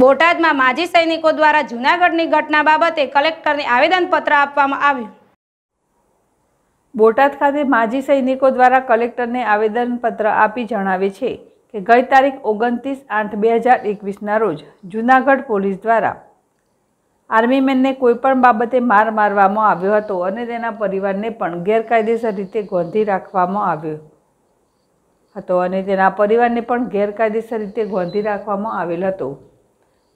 બોટાદમાં માજી સૈનિકો દ્વારા જૂનાગઢની ઘટના બાબતે કલેક્ટરને આવેદનપત્ર આપવામાં આવ્યું બોટાદ ખાતે માજી સૈનિકો દ્વારા કલેક્ટરને આવેદનપત્ર આપી જણાવે છે કે ગઈ તારીખ ઓગણત્રીસ આઠ બે હજાર એકવીસના રોજ જૂનાગઢ પોલીસ દ્વારા આર્મીમેનને કોઈપણ બાબતે માર મારવામાં આવ્યો હતો અને તેના પરિવારને પણ ગેરકાયદેસર રીતે ગોંધી રાખવામાં આવ્યો હતો અને તેના પરિવારને પણ ગેરકાયદેસર રીતે ગોંધી રાખવામાં આવેલ હતો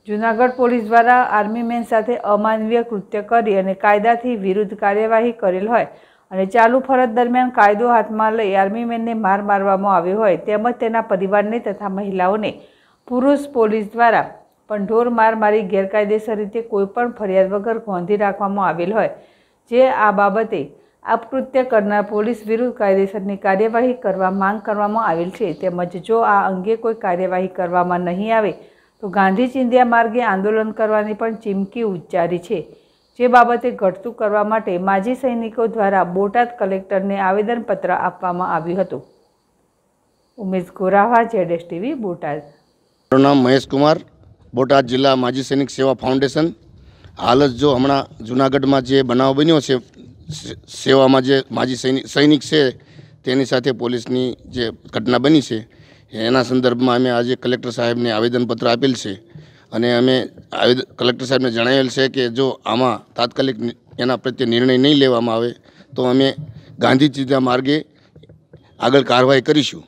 જૂનાગઢ પોલીસ દ્વારા આર્મી મેન સાથે અમાનવીય કૃત્ય કરી અને કાયદાથી વિરુદ્ધ કાર્યવાહી કરેલ હોય અને ચાલુ ફરજ દરમિયાન કાયદો હાથમાં લઈ આર્મીમેનને માર મારવામાં આવ્યો હોય તેમજ તેના પરિવારને તથા મહિલાઓને પુરુષ પોલીસ દ્વારા પણ ઢોર માર મારી ગેરકાયદેસર રીતે કોઈપણ ફરિયાદ વગર ગોંધી રાખવામાં આવેલ હોય જે આ બાબતે અપકૃત્ય કરનાર પોલીસ વિરુદ્ધ કાયદેસરની કાર્યવાહી કરવા માંગ કરવામાં આવેલ છે તેમજ જો આ અંગે કોઈ કાર્યવાહી કરવામાં નહીં આવે તો ગાંધી ચિંધ્યા માર્ગે આંદોલન કરવાની પણ ચીમકી ઉચ્ચારી છે જે બાબતે ઘટતું કરવા માટે માજી સૈનિકો દ્વારા બોટાદ કલેક્ટરને આવેદનપત્ર આપવામાં આવ્યું હતું ઉમેશ ગોરાવા જેડેસ ટીવી બોટાદ મારું નામ મહેશકુમાર બોટાદ જિલ્લા માજી સૈનિક સેવા ફાઉન્ડેશન હાલ જ જો હમણાં જૂનાગઢમાં જે બનાવ બન્યો છે સેવામાં જે માજી સૈનિક સૈનિક છે તેની સાથે પોલીસની જે ઘટના બની છે એના સંદર્ભમાં અમે આજે કલેક્ટર સાહેબને આવેદનપત્ર આપેલ છે અને અમે આવેદન કલેક્ટર સાહેબને જણાવેલ છે કે જો આમાં તાત્કાલિક એના પ્રત્યે નિર્ણય નહીં લેવામાં આવે તો અમે ગાંધીજીના માર્ગે આગળ કાર્યવાહી કરીશું